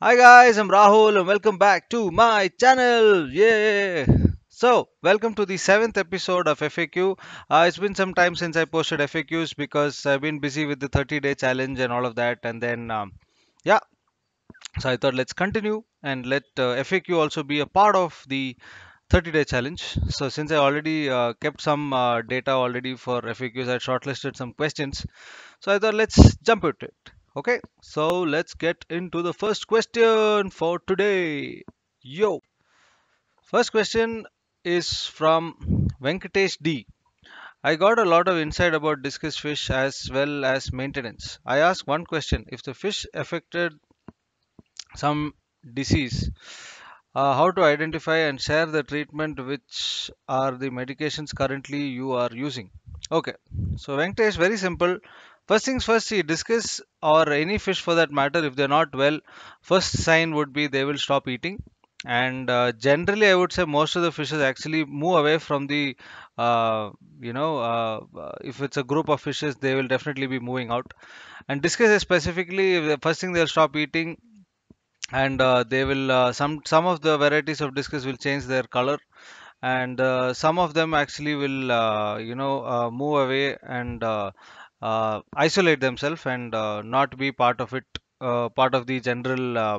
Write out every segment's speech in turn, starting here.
Hi guys, I'm Rahul and welcome back to my channel. Yeah. So, welcome to the seventh episode of FAQ. Uh, it's been some time since I posted FAQs because I've been busy with the 30 day challenge and all of that. And then, um, yeah. So, I thought let's continue and let uh, FAQ also be a part of the 30 day challenge. So, since I already uh, kept some uh, data already for FAQs, I shortlisted some questions. So, I thought let's jump into it. Okay, so let's get into the first question for today. Yo, first question is from Venkatesh D. I got a lot of insight about discus fish as well as maintenance. I ask one question if the fish affected some disease, uh, how to identify and share the treatment which are the medications currently you are using? Okay, so Venkatesh, very simple. First things first, see discus or any fish for that matter, if they're not well, first sign would be they will stop eating. And uh, generally, I would say most of the fishes actually move away from the, uh, you know, uh, uh if it's a group of fishes, they will definitely be moving out. And discus specifically, the first thing they'll stop eating, and uh, they will uh, some some of the varieties of discus will change their color and uh, some of them actually will uh, you know uh, move away and uh, isolate themselves and uh, not be part of it, uh, part of the general uh,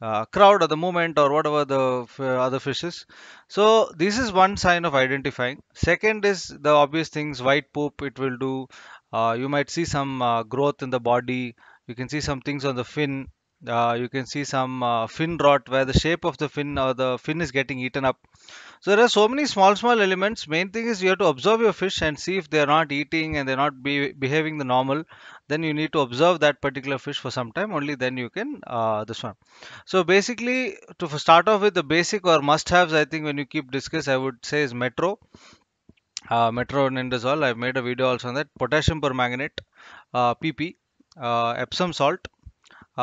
uh, crowd at the moment or whatever the other fishes. So this is one sign of identifying. Second is the obvious things, white poop it will do. Uh, you might see some growth in the body. You can see some things on the fin uh, you can see some uh, fin rot where the shape of the fin or the fin is getting eaten up so there are so many small small elements main thing is you have to observe your fish and see if they are not eating and they're not be behaving the normal then you need to observe that particular fish for some time only then you can uh, this one so basically to start off with the basic or must haves i think when you keep discuss i would say is metro uh, metro and indazol i've made a video also on that potassium permanganate pp uh, uh, epsom salt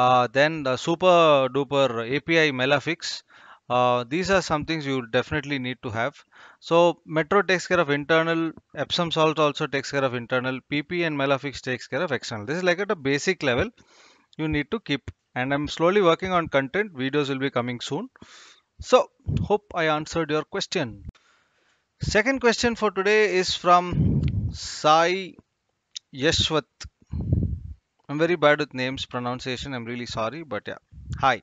uh, then the super duper API Melafix. Uh, these are some things you definitely need to have. So Metro takes care of internal, Epsom Salt also takes care of internal, PP and Melafix takes care of external. This is like at a basic level you need to keep and I'm slowly working on content. Videos will be coming soon. So hope I answered your question. Second question for today is from Sai Yeshwat I'm very bad with names pronunciation. I'm really sorry, but yeah. Hi.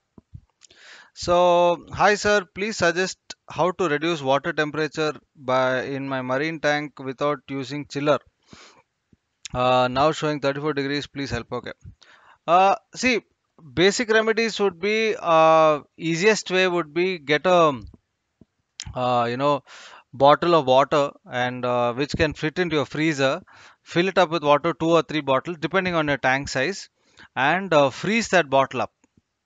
So, hi sir, please suggest how to reduce water temperature by in my marine tank without using chiller. Uh, now showing 34 degrees, please help. Okay. Uh, see, basic remedies would be uh, easiest way would be get a uh, you know bottle of water and uh, which can fit into your freezer fill it up with water, two or three bottles, depending on your tank size, and uh, freeze that bottle up.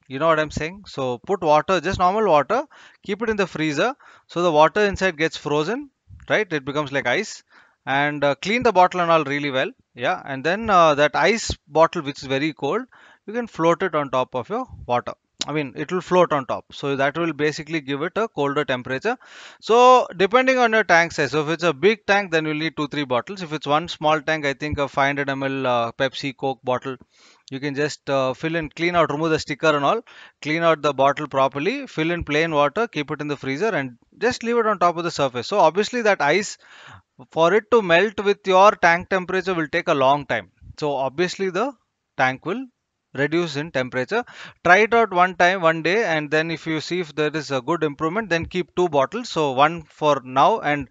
You know what I'm saying? So put water, just normal water, keep it in the freezer. So the water inside gets frozen, right? It becomes like ice and uh, clean the bottle and all really well. Yeah. And then uh, that ice bottle, which is very cold, you can float it on top of your water. I mean it will float on top so that will basically give it a colder temperature so depending on your tank size so if it's a big tank then you'll need two three bottles if it's one small tank I think a 500 ml uh, Pepsi Coke bottle you can just uh, fill in clean out remove the sticker and all clean out the bottle properly fill in plain water keep it in the freezer and just leave it on top of the surface so obviously that ice for it to melt with your tank temperature will take a long time so obviously the tank will reduce in temperature try it out one time one day and then if you see if there is a good improvement then keep two bottles so one for now and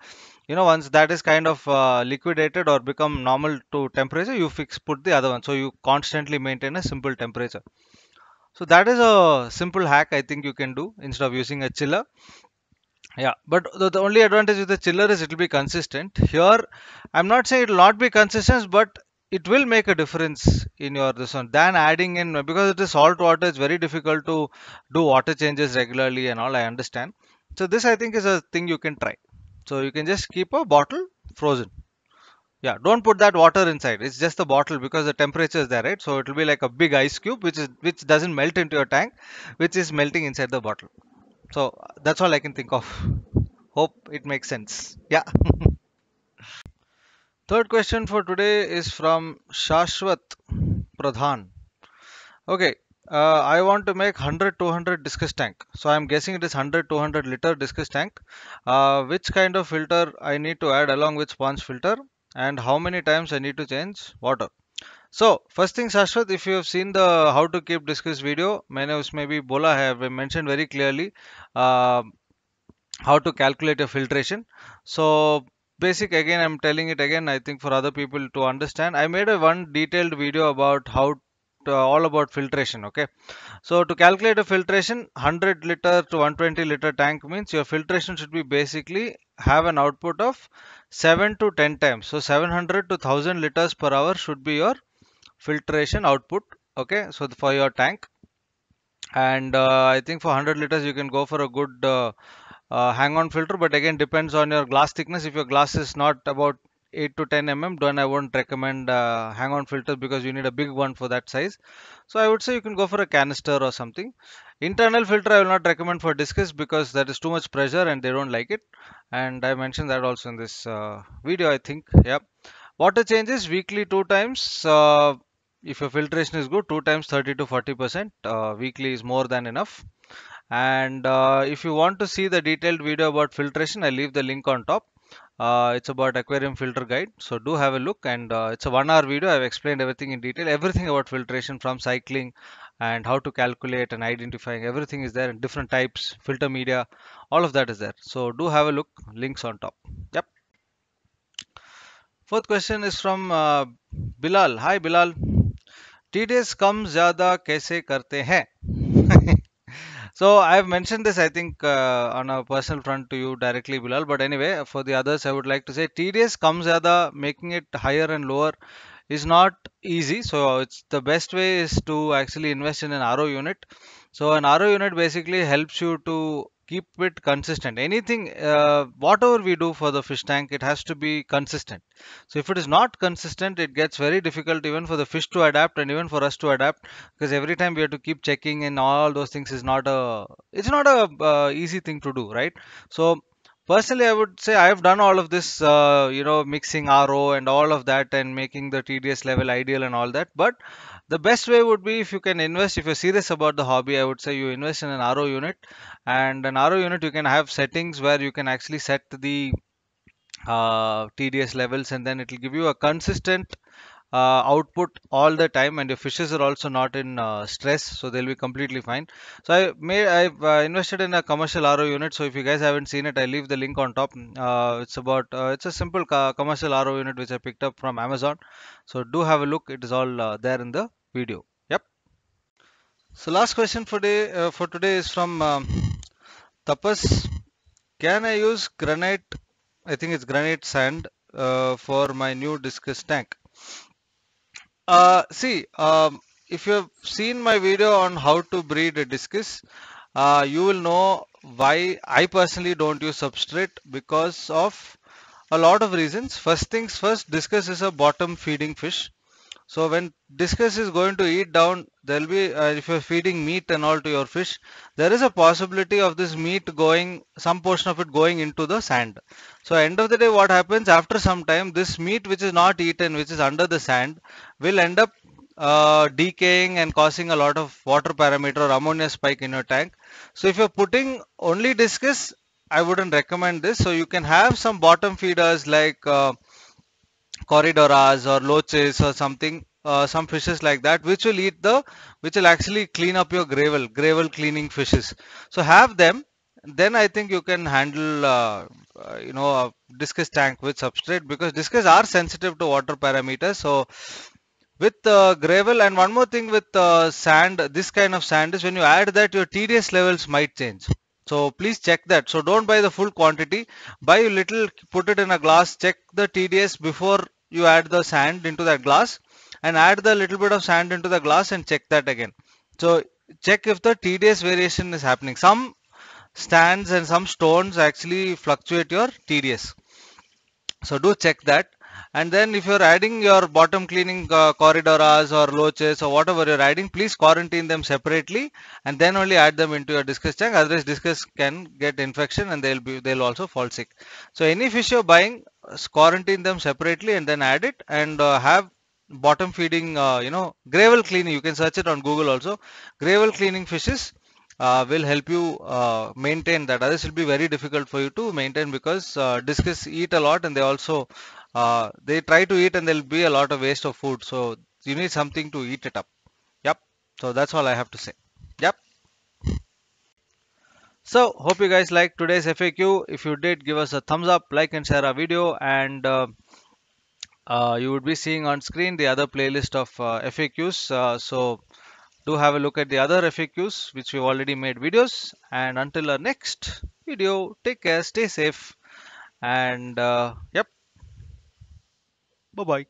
you know once that is kind of uh, liquidated or become normal to temperature you fix put the other one so you constantly maintain a simple temperature so that is a simple hack i think you can do instead of using a chiller yeah but the, the only advantage with the chiller is it will be consistent here i'm not saying it will not be consistent but it will make a difference in your this one than adding in because it is salt water it's very difficult to do water changes regularly and all i understand so this i think is a thing you can try so you can just keep a bottle frozen yeah don't put that water inside it's just the bottle because the temperature is there right so it will be like a big ice cube which is which doesn't melt into your tank which is melting inside the bottle so that's all i can think of hope it makes sense yeah Third question for today is from Shashwat Pradhan. Okay, uh, I want to make 100 200 discus tank. So I'm guessing it is 100 200 liter discus tank. Uh, which kind of filter I need to add along with sponge filter and how many times I need to change water. So first thing Shashwat, if you have seen the how to keep discus video, I have mentioned very clearly uh, how to calculate your filtration. So basic again i'm telling it again i think for other people to understand i made a one detailed video about how to, uh, all about filtration okay so to calculate a filtration 100 liter to 120 liter tank means your filtration should be basically have an output of 7 to 10 times so 700 to 1000 liters per hour should be your filtration output okay so for your tank and uh, i think for 100 liters you can go for a good uh, uh, hang on filter but again depends on your glass thickness if your glass is not about 8 to 10 mm then I won't recommend uh, hang on filter because you need a big one for that size so I would say you can go for a canister or something internal filter I will not recommend for discus because that is too much pressure and they don't like it and I mentioned that also in this uh, video I think yep water changes weekly two times uh, if your filtration is good two times 30 to 40 percent uh, weekly is more than enough and uh, if you want to see the detailed video about filtration i leave the link on top uh, it's about aquarium filter guide so do have a look and uh, it's a one hour video i've explained everything in detail everything about filtration from cycling and how to calculate and identifying everything is there and different types filter media all of that is there so do have a look links on top yep fourth question is from uh, bilal hi bilal TDS kam zada kaise karte hain? So I've mentioned this, I think, uh, on a personal front to you directly, Bilal. But anyway, for the others, I would like to say TDS comes at the making it higher and lower is not easy. So it's the best way is to actually invest in an RO unit. So an RO unit basically helps you to keep it consistent anything uh, whatever we do for the fish tank it has to be consistent so if it is not consistent it gets very difficult even for the fish to adapt and even for us to adapt because every time we have to keep checking and all those things is not a it's not a uh, easy thing to do right so personally i would say i have done all of this uh, you know mixing ro and all of that and making the tds level ideal and all that but the best way would be if you can invest if you're serious about the hobby i would say you invest in an ro unit and an ro unit you can have settings where you can actually set the uh, tds levels and then it will give you a consistent uh, output all the time and your fishes are also not in uh, stress so they'll be completely fine so i made i've uh, invested in a commercial ro unit so if you guys haven't seen it i leave the link on top uh, it's about uh, it's a simple commercial ro unit which i picked up from amazon so do have a look it is all uh, there in the video yep so last question for day for today is from um, tapas can i use granite i think it's granite sand for my new discus tank uh, see, um, if you've seen my video on how to breed a discus, uh, you will know why I personally don't use substrate because of a lot of reasons. First things first, discus is a bottom feeding fish. So when discus is going to eat down, there'll be, uh, if you're feeding meat and all to your fish, there is a possibility of this meat going, some portion of it going into the sand. So end of the day, what happens after some time, this meat which is not eaten, which is under the sand, will end up uh, decaying and causing a lot of water parameter or ammonia spike in your tank. So if you're putting only discus, I wouldn't recommend this. So you can have some bottom feeders like uh, corridoras or loaches or something uh, some fishes like that which will eat the which will actually clean up your gravel gravel cleaning fishes so have them then I think you can handle uh, uh you know a discus tank with substrate because discus are sensitive to water parameters so with uh, gravel and one more thing with uh, sand this kind of sand is when you add that your TDS levels might change so please check that so don't buy the full quantity buy a little put it in a glass check the TDS before you add the sand into that glass and add the little bit of sand into the glass and check that again. So check if the TDS variation is happening. Some stands and some stones actually fluctuate your TDS. So do check that and then if you're adding your bottom cleaning uh, corridoras or loaches or whatever you're adding please quarantine them separately and then only add them into your discus tank otherwise discus can get infection and they'll be they'll also fall sick so any fish you're buying quarantine them separately and then add it and uh, have bottom feeding uh, you know gravel cleaning you can search it on google also gravel cleaning fishes uh, will help you uh, maintain that others will be very difficult for you to maintain because uh, discus eat a lot and they also uh, they try to eat and there'll be a lot of waste of food so you need something to eat it up yep so that's all I have to say yep so hope you guys liked today's FAQ if you did give us a thumbs up like and share our video and uh, uh, you would be seeing on screen the other playlist of uh, FAQs uh, so do have a look at the other FAQs which we've already made videos and until our next video take care stay safe and uh, yep Bye bye.